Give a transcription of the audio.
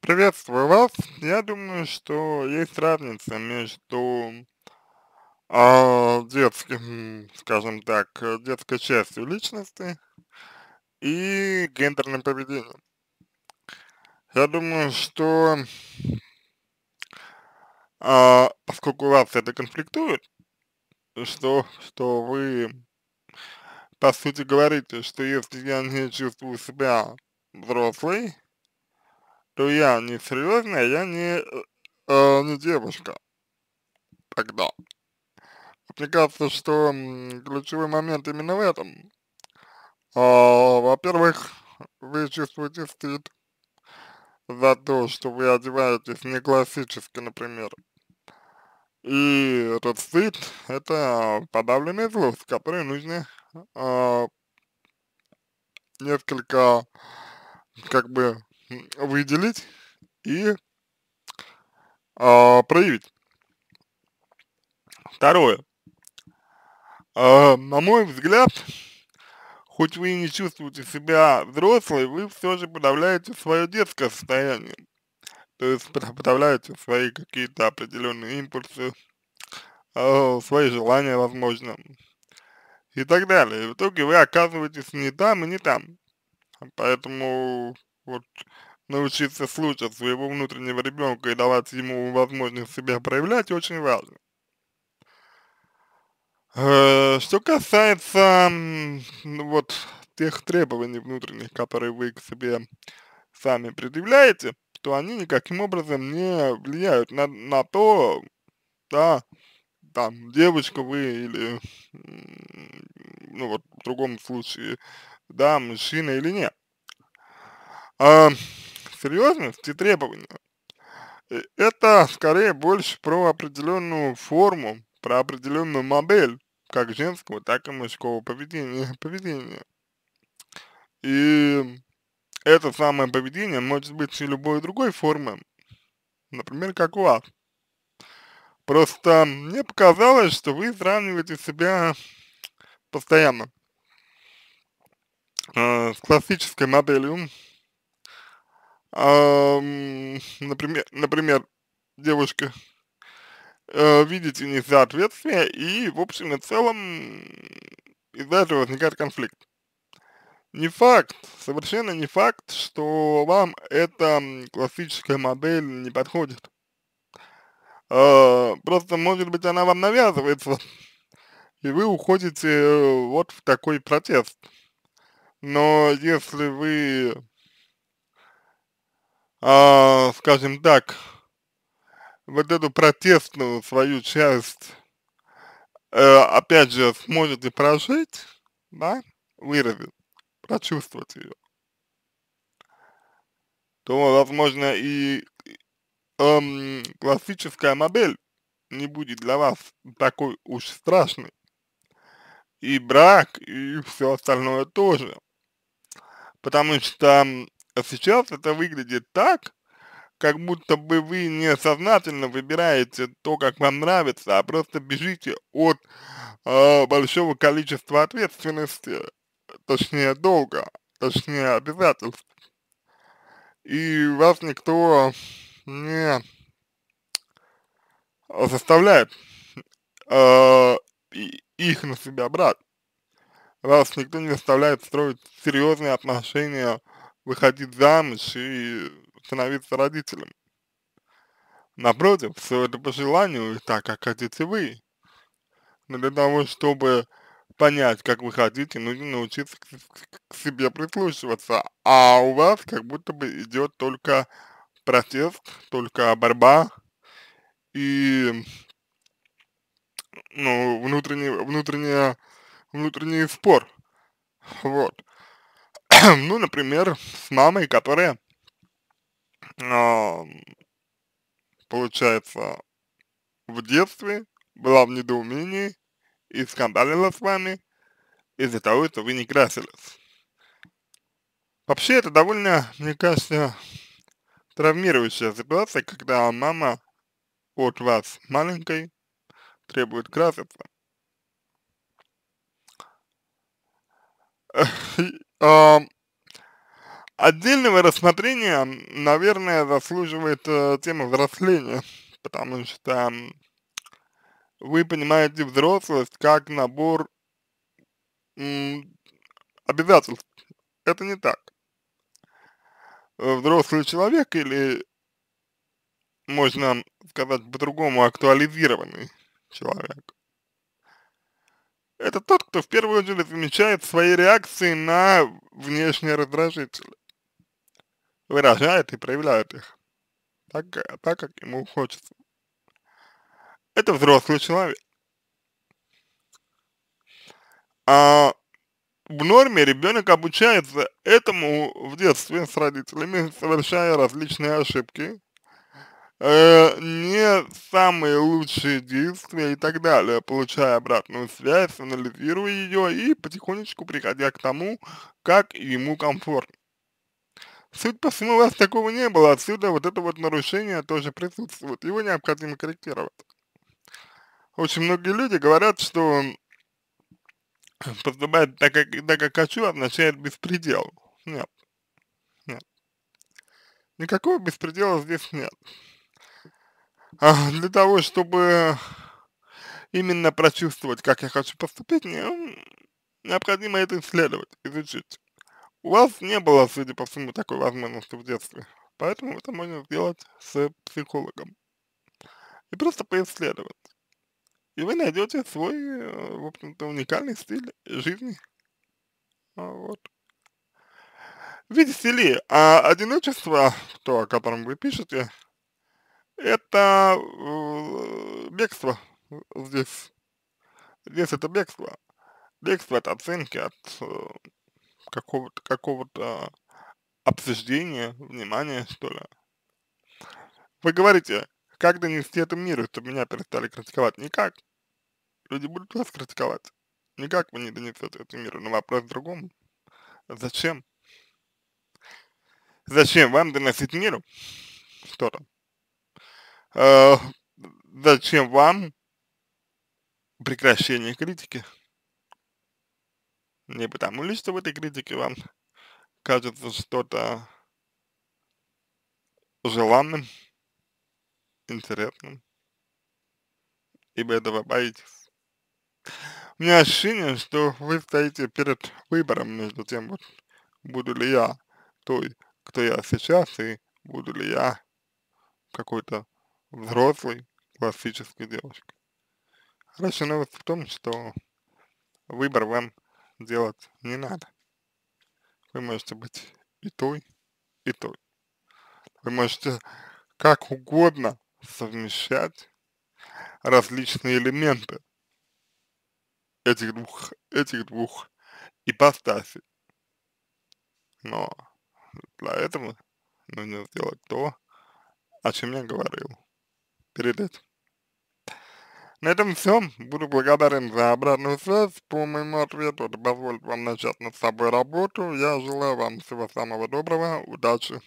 Приветствую вас. Я думаю, что есть разница между э, детским, скажем так, детской частью личности и гендерным поведением. Я думаю, что э, поскольку у вас это конфликтует, что, что вы по сути говорите, что если я не чувствую себя взрослой, что я не серьезная, я не, э, э, не девушка. Тогда. Мне кажется, что ключевой момент именно в этом. А, Во-первых, вы чувствуете стыд за то, что вы одеваетесь не классически, например. И этот стыд – это подавленный злость, который нужно а, несколько, как бы, выделить и э, проявить. Второе. Э, на мой взгляд, хоть вы и не чувствуете себя взрослой, вы все же подавляете свое детское состояние. То есть подавляете свои какие-то определенные импульсы, э, свои желания, возможно, и так далее. И в итоге вы оказываетесь не там и не там. Поэтому вот научиться слушать своего внутреннего ребенка и давать ему возможность себя проявлять очень важно. Э, что касается ну, вот тех требований внутренних, которые вы к себе сами предъявляете, то они никаким образом не влияют на, на то, да, там, девочка вы или, ну вот в другом случае, да, мужчина или нет. А, серьезность и требования э, – это скорее больше про определенную форму, про определенную модель как женского, так и мужского поведения. поведения. И это самое поведение может быть и любой другой формы, например, как у вас. Просто мне показалось, что вы сравниваете себя постоянно э, с классической моделью а, например, например, девушка э, видите несоответствие, и в общем и целом из-за этого возникает конфликт. Не факт, совершенно не факт, что вам эта классическая модель не подходит. А, просто, может быть, она вам навязывается, и вы уходите э, вот в такой протест. Но если вы э, скажем так, вот эту протестную свою часть, э, опять же, сможете прожить, да, выразить, прочувствовать ее, то, возможно, и э, эм, классическая модель не будет для вас такой уж страшной. И брак, и все остальное тоже. Потому что а сейчас это выглядит так, как будто бы вы несознательно выбираете то, как вам нравится, а просто бежите от э, большого количества ответственности, точнее долга, точнее обязательств. И вас никто не а, заставляет э, их на себя брать. Вас никто не заставляет строить серьезные отношения выходить замуж и становиться родителем. Напротив, все это по желанию так, как хотите вы. Но для того, чтобы понять, как вы хотите, нужно научиться к, к себе прислушиваться. А у вас как будто бы идет только протест, только борьба и ну, внутренний, внутренний, внутренний спор. Вот. ну, например, с мамой, которая, э, получается, в детстве была в недоумении и скандалила с вами из-за того, что вы не красились. Вообще, это довольно, мне кажется, травмирующая ситуация, когда мама от вас маленькой требует краситься отдельного рассмотрения, наверное, заслуживает э, тема взросления, потому что вы понимаете взрослость как набор м, обязательств. Это не так. Э, взрослый человек или, можно сказать по-другому, актуализированный человек, это тот, кто в первую очередь замечает свои реакции на внешние раздражители, выражает и проявляет их так, так как ему хочется. Это взрослый человек. А в норме ребенок обучается этому в детстве с родителями, совершая различные ошибки, э, не самые лучшие действия и так далее, получая обратную связь, анализируя ее и потихонечку приходя к тому, как ему комфортно. Суть по всему у вас такого не было, отсюда вот это вот нарушение тоже присутствует, его необходимо корректировать. Очень многие люди говорят, что поступать так, как, так, как хочу, означает беспредел. Нет. Нет. Никакого беспредела здесь нет. А, для того, чтобы именно прочувствовать, как я хочу поступить, мне необходимо это исследовать, изучить. У вас не было, судя по всему, такой возможности в детстве, поэтому это можно сделать с психологом. И просто поисследовать. И вы найдете свой, э, в общем-то, уникальный стиль жизни. А, вот. В виде а одиночество, то, о котором вы пишете, это э, бегство здесь. Здесь это бегство. Бегство от оценки, от э, какого-то какого, -то, обсуждения, внимания, что ли. Вы говорите, как донести это миру, чтобы меня перестали критиковать? Никак. Люди будут вас критиковать. Никак вы не донесете это миру. Но вопрос в другом. Зачем? Зачем вам доносить миру что-то? э, зачем вам прекращение критики? Не потому ли, что в этой критике вам кажется что-то желанным, интересным, ибо этого боитесь. У меня ощущение, что вы стоите перед выбором между тем, вот, буду ли я той, кто я сейчас, и буду ли я какой-то взрослой классической девушкой. Хорошая новость ну, в том, что выбор вам делать не надо. Вы можете быть и той, и той. Вы можете как угодно совмещать различные элементы этих двух, этих двух ипостасей. Но для этого нужно сделать то, о чем я говорил передачу. На этом все. Буду благодарен за обратную связь по моему ответу. Это позволит вам начать над собой работу. Я желаю вам всего самого доброго, удачи.